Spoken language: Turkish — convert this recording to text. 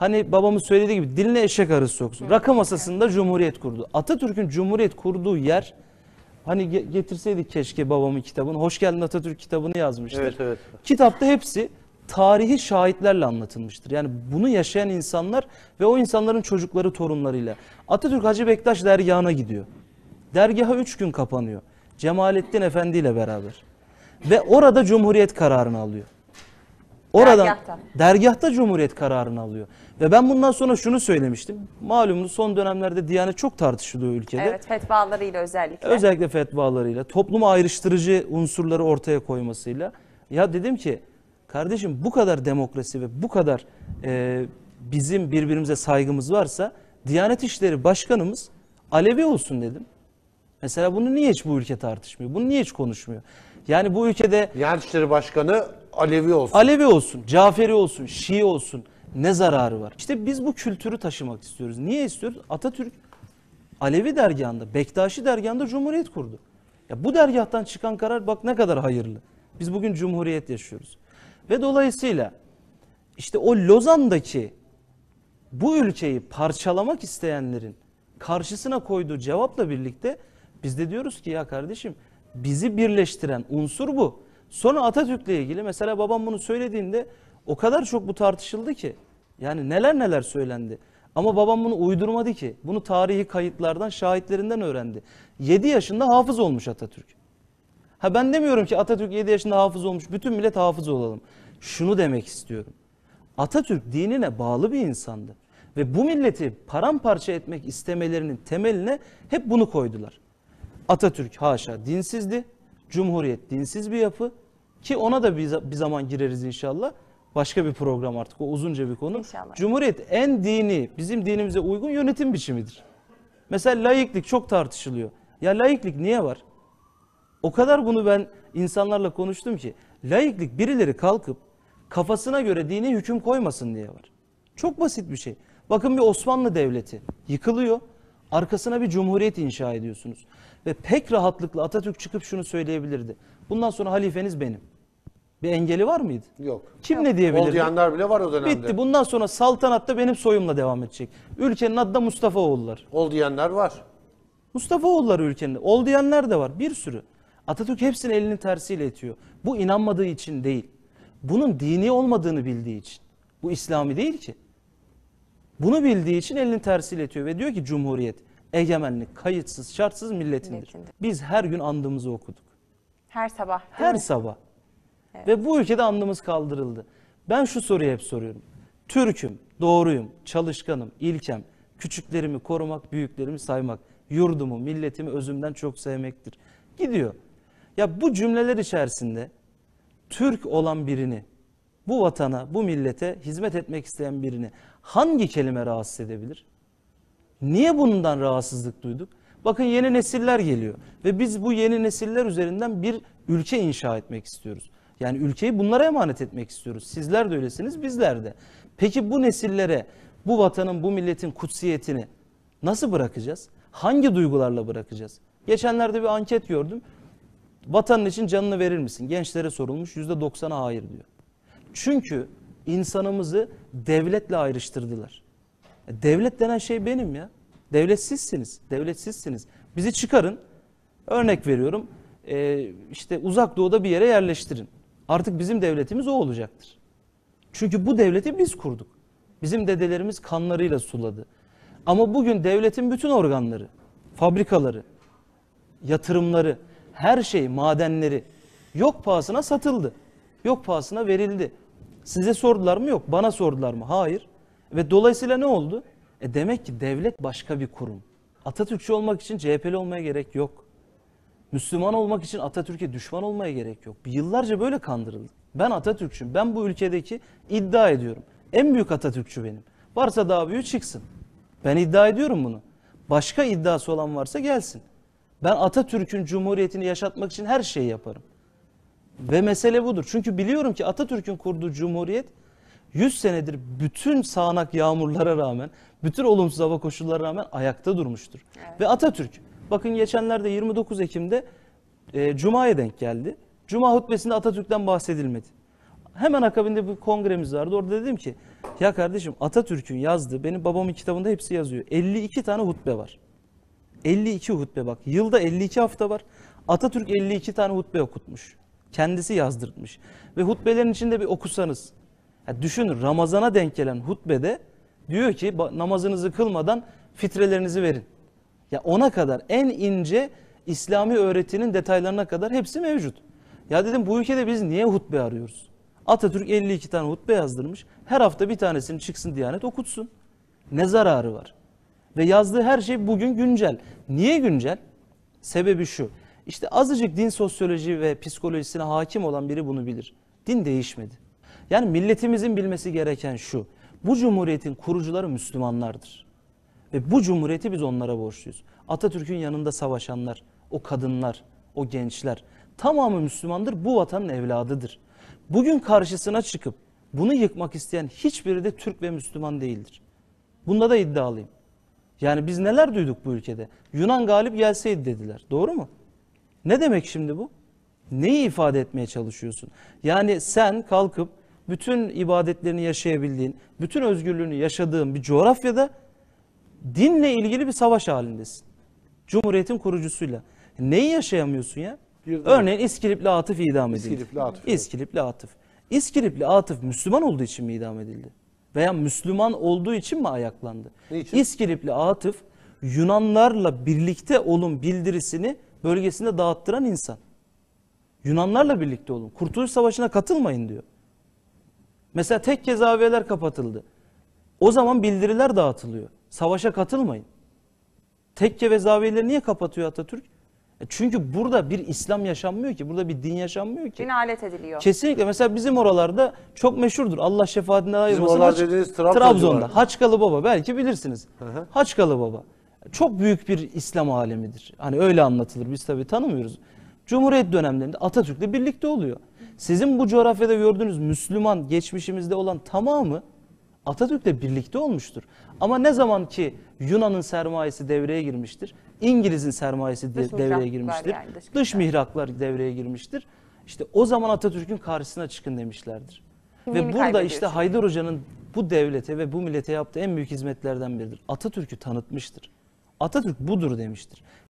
hani babamız söylediği gibi diline eşek arısı soksun. Rakı masasında Cumhuriyet kurdu. Atatürk'ün Cumhuriyet kurduğu yer hani getirseydik keşke babamın kitabını. Hoş geldin Atatürk kitabını yazmıştır. Evet, evet. Kitapta hepsi tarihi şahitlerle anlatılmıştır. Yani bunu yaşayan insanlar ve o insanların çocukları torunlarıyla. Atatürk Hacı Bektaş dergahına gidiyor. Dergaha 3 gün kapanıyor. Cemalettin Efendi ile beraber. Ve orada Cumhuriyet kararını alıyor. Oradan dergahta. dergahta Cumhuriyet kararını alıyor. Ve ben bundan sonra şunu söylemiştim. Malumunuz son dönemlerde Diyanet çok tartışılıyor ülkede. Evet fetvalarıyla özellikle. Özellikle fetvalarıyla. Topluma ayrıştırıcı unsurları ortaya koymasıyla. Ya dedim ki kardeşim bu kadar demokrasi ve bu kadar e, bizim birbirimize saygımız varsa Diyanet İşleri Başkanımız Alevi olsun dedim. Mesela bunu niye hiç bu ülke tartışmıyor? Bunu niye hiç konuşmuyor? Yani bu ülkede... Diyanet İşleri Başkanı Alevi olsun. Alevi olsun, Caferi olsun, Şii olsun ne zararı var? İşte biz bu kültürü taşımak istiyoruz. Niye istiyoruz? Atatürk Alevi dergahında, Bektaşi dergahında Cumhuriyet kurdu. Ya bu dergahtan çıkan karar bak ne kadar hayırlı. Biz bugün Cumhuriyet yaşıyoruz. Ve dolayısıyla işte o Lozan'daki bu ülkeyi parçalamak isteyenlerin karşısına koyduğu cevapla birlikte biz de diyoruz ki ya kardeşim bizi birleştiren unsur bu. Sonra Atatürk'le ilgili mesela babam bunu söylediğinde o kadar çok bu tartışıldı ki. Yani neler neler söylendi. Ama babam bunu uydurmadı ki. Bunu tarihi kayıtlardan, şahitlerinden öğrendi. 7 yaşında hafız olmuş Atatürk. Ha ben demiyorum ki Atatürk 7 yaşında hafız olmuş. Bütün millet hafız olalım. Şunu demek istiyorum. Atatürk dinine bağlı bir insandı. Ve bu milleti paramparça etmek istemelerinin temeline hep bunu koydular. Atatürk haşa dinsizdi. Cumhuriyet dinsiz bir yapı ki ona da bir zaman gireriz inşallah. Başka bir program artık o uzunca bir konu. İnşallah. Cumhuriyet en dini, bizim dinimize uygun yönetim biçimidir. Mesela laiklik çok tartışılıyor. Ya laiklik niye var? O kadar bunu ben insanlarla konuştum ki laiklik birileri kalkıp kafasına göre dini hüküm koymasın diye var. Çok basit bir şey. Bakın bir Osmanlı Devleti yıkılıyor. Arkasına bir cumhuriyet inşa ediyorsunuz. Ve pek rahatlıkla Atatürk çıkıp şunu söyleyebilirdi. Bundan sonra halifeniz benim. Bir engeli var mıydı? Yok. Kim ne diyebilirdi? Ol diyenler bile var o dönemde. Bitti. Bundan sonra saltanatta benim soyumla devam edecek. Ülkenin adı da Mustafaoğullar. Ol diyenler var. Mustafa Oğullar ülkenin. Ol diyenler de var. Bir sürü. Atatürk hepsini elinin tersiyle itiyor. Bu inanmadığı için değil. Bunun dini olmadığını bildiği için. Bu İslami değil ki. Bunu bildiği için elinin tersiyle itiyor ve diyor ki Cumhuriyet egemenlik kayıtsız şartsız milletindir. milletindir. Biz her gün andımızı okuduk. Her sabah. Her mi? sabah. Evet. Ve bu ülkede andımız kaldırıldı. Ben şu soruyu hep soruyorum. Türk'üm, doğruyum, çalışkanım, ilkem, küçüklerimi korumak, büyüklerimi saymak, yurdumu, milletimi özümden çok sevmektir. Gidiyor. Ya bu cümleler içerisinde Türk olan birini, bu vatana, bu millete hizmet etmek isteyen birini hangi kelime rahatsız edebilir? Niye bundan rahatsızlık duyduk? Bakın yeni nesiller geliyor ve biz bu yeni nesiller üzerinden bir ülke inşa etmek istiyoruz. Yani ülkeyi bunlara emanet etmek istiyoruz. Sizler de öylesiniz, bizler de. Peki bu nesillere bu vatanın, bu milletin kutsiyetini nasıl bırakacağız? Hangi duygularla bırakacağız? Geçenlerde bir anket gördüm. Vatanın için canını verir misin? Gençlere sorulmuş yüzde %90'a hayır diyor. Çünkü insanımızı devletle ayrıştırdılar. Devlet denen şey benim ya. Devletsizsiniz. Devletsizsiniz. Bizi çıkarın. Örnek veriyorum. E, işte uzak doğuda bir yere yerleştirin. Artık bizim devletimiz o olacaktır. Çünkü bu devleti biz kurduk. Bizim dedelerimiz kanlarıyla suladı. Ama bugün devletin bütün organları, fabrikaları, yatırımları, her şey, madenleri yok pahasına satıldı. Yok pahasına verildi. Size sordular mı? Yok. Bana sordular mı? Hayır. Ve dolayısıyla ne oldu? E demek ki devlet başka bir kurum. Atatürkçü olmak için CHP'li olmaya gerek yok. Müslüman olmak için Atatürk'e düşman olmaya gerek yok. Yıllarca böyle kandırıldı. Ben Atatürkçüyüm. Ben bu ülkedeki iddia ediyorum. En büyük Atatürkçü benim. Varsa daha büyük çıksın. Ben iddia ediyorum bunu. Başka iddiası olan varsa gelsin. Ben Atatürk'ün cumhuriyetini yaşatmak için her şeyi yaparım. Ve mesele budur. Çünkü biliyorum ki Atatürk'ün kurduğu cumhuriyet 100 senedir bütün sağanak yağmurlara rağmen, bütün olumsuz hava koşullarına rağmen ayakta durmuştur. Evet. Ve Atatürk bakın geçenlerde 29 Ekim'de e, Cuma'ya denk geldi. Cuma hutbesinde Atatürk'ten bahsedilmedi. Hemen akabinde bir kongremiz vardı. Orada dedim ki ya kardeşim Atatürk'ün yazdığı benim babamın kitabında hepsi yazıyor. 52 tane hutbe var. 52 hutbe bak. Yılda 52 hafta var. Atatürk 52 tane hutbe okutmuş. Kendisi yazdırtmış. Ve hutbelerin içinde bir okusanız yani düşün Ramazan'a denk gelen hutbede diyor ki namazınızı kılmadan fitrelerinizi verin. Ya ona kadar en ince İslami öğretinin detaylarına kadar hepsi mevcut. Ya dedim bu ülkede biz niye hutbe arıyoruz? Atatürk 52 tane hutbe yazdırmış. Her hafta bir tanesini çıksın Diyanet okutsun. Ne zararı var? Ve yazdığı her şey bugün güncel. Niye güncel? Sebebi şu. İşte azıcık din sosyoloji ve psikolojisine hakim olan biri bunu bilir. Din değişmedi. Yani milletimizin bilmesi gereken şu. Bu cumhuriyetin kurucuları Müslümanlardır. Ve bu cumhuriyeti biz onlara borçluyuz. Atatürk'ün yanında savaşanlar, o kadınlar, o gençler tamamı Müslümandır. Bu vatanın evladıdır. Bugün karşısına çıkıp bunu yıkmak isteyen hiçbiri de Türk ve Müslüman değildir. Bunda da iddialıyım. Yani biz neler duyduk bu ülkede? Yunan galip gelseydi dediler. Doğru mu? Ne demek şimdi bu? Neyi ifade etmeye çalışıyorsun? Yani sen kalkıp bütün ibadetlerini yaşayabildiğin, bütün özgürlüğünü yaşadığın bir coğrafyada dinle ilgili bir savaş halindesin. Cumhuriyetin kurucusuyla. Neyi yaşayamıyorsun ya? Örneğin İskilipli Atıf idam edildi. İskilipli Atıf. İskilipli Atıf. İskilipli Atıf Müslüman olduğu için mi idam edildi? Veya Müslüman olduğu için mi ayaklandı? Niçin? İskilipli Atıf Yunanlarla birlikte olun bildirisini bölgesinde dağıttıran insan. Yunanlarla birlikte olun. Kurtuluş Savaşı'na katılmayın diyor. Mesela tek cezaevler kapatıldı. O zaman bildiriler dağıtılıyor. Savaşa katılmayın. Tekke cezaevleri niye kapatıyor Atatürk? E çünkü burada bir İslam yaşanmıyor ki. Burada bir din yaşanmıyor ki. Din alet ediliyor. Kesinlikle. Mesela bizim oralarda çok meşhurdur. Allah şefaatine ayırmasın. Bizim oralar dediğiniz Trabzon'da. Trabzon'da. Haçkalı Baba. Belki bilirsiniz. Hı hı. Haçkalı Baba. Çok büyük bir İslam alemidir. Hani öyle anlatılır. Biz tabii tanımıyoruz. Cumhuriyet dönemlerinde Atatürk'le birlikte oluyor. Sizin bu coğrafyada gördüğünüz Müslüman geçmişimizde olan tamamı Atatürk'le birlikte olmuştur. Ama ne zaman ki Yunan'ın sermayesi devreye girmiştir, İngiliz'in sermayesi de, dış devreye girmiştir, yani dış, dış mihraklar devreye girmiştir. İşte o zaman Atatürk'ün karşısına çıkın demişlerdir. Kimliğini ve burada işte Haydar Hoca'nın bu devlete ve bu millete yaptığı en büyük hizmetlerden biridir. Atatürk'ü tanıtmıştır. Atatürk budur demiştir.